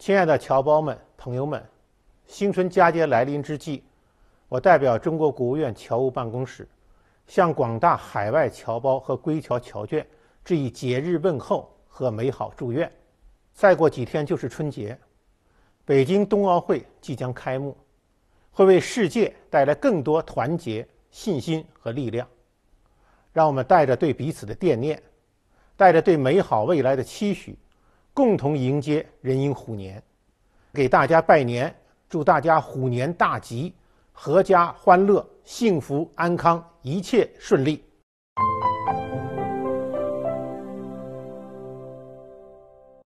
亲爱的侨胞们、朋友们，新春佳节来临之际，我代表中国国务院侨务办公室，向广大海外侨胞和归侨侨眷致以节日问候和美好祝愿。再过几天就是春节，北京冬奥会即将开幕，会为世界带来更多团结、信心和力量。让我们带着对彼此的惦念，带着对美好未来的期许。共同迎接壬寅虎年，给大家拜年，祝大家虎年大吉，阖家欢乐，幸福安康，一切顺利。